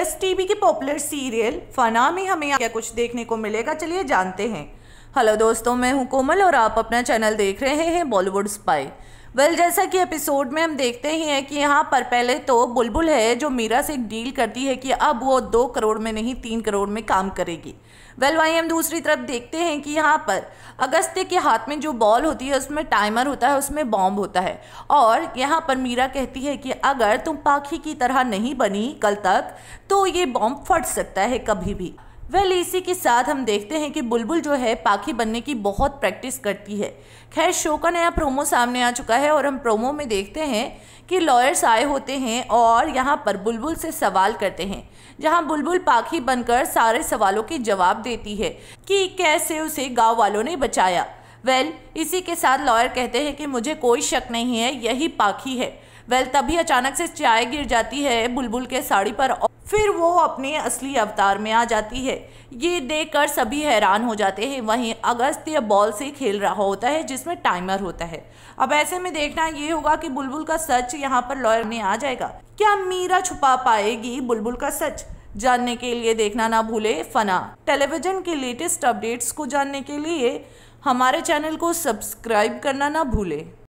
S TV के popular serial Fanaa में हमें क्या कुछ देखने को मिलेगा चलिए जानते हैं हेलो दोस्तों मैं हूं कोमल और आप अपना चैनल देख रहे हैं बॉलीवुड स्पाई वेल well, जैसा कि एपिसोड में हम देखते ही हैं कि यहाँ पर पहले तो बुलबुल है जो मीरा से डील करती है कि अब वो दो करोड़ में नहीं तीन करोड़ में काम करेगी वेल well, वहीं हम दूसरी तरफ देखते हैं कि यहाँ पर अगस्त्य के हाथ में जो बॉल होती है उसमें टाइमर होता है उसमें बॉम्ब होता है और यहाँ पर मीरा कहती है कि अगर तुम पाखी की तरह नहीं बनी कल तक तो ये बॉम्ब फट सकता है कभी भी वेल इसी के साथ हम देखते हैं कि बुलबुल जो है पाखी बनने की बहुत प्रैक्टिस करती है खैर शो का नया प्रोमो सामने आ चुका है और हम प्रोमो में देखते हैं कि लॉयर्स आए होते हैं और यहाँ पर बुलबुल से सवाल करते हैं जहाँ बुलबुल पाखी बनकर सारे सवालों के जवाब देती है कि कैसे उसे गाँव वालों ने बचाया वेल well, इसी के साथ लॉयर कहते हैं कि मुझे कोई शक नहीं है यही पाखी है वेल well, तभी अचानक से चाय गिर जाती है बुलबुल के साड़ी पर फिर वो अपने असली अवतार में आ जाती है ये देखकर सभी हैरान हो जाते हैं वहीं अगस्त्य बॉल से खेल रहा होता है जिसमें टाइमर होता है अब ऐसे में देखना ये होगा कि बुलबुल का सच यहाँ पर लॉयर में आ जाएगा क्या मीरा छुपा पाएगी बुलबुल का सच जानने के लिए देखना ना भूले फना टेलीविजन के लेटेस्ट अपडेट्स को जानने के लिए हमारे चैनल को सब्सक्राइब करना ना भूले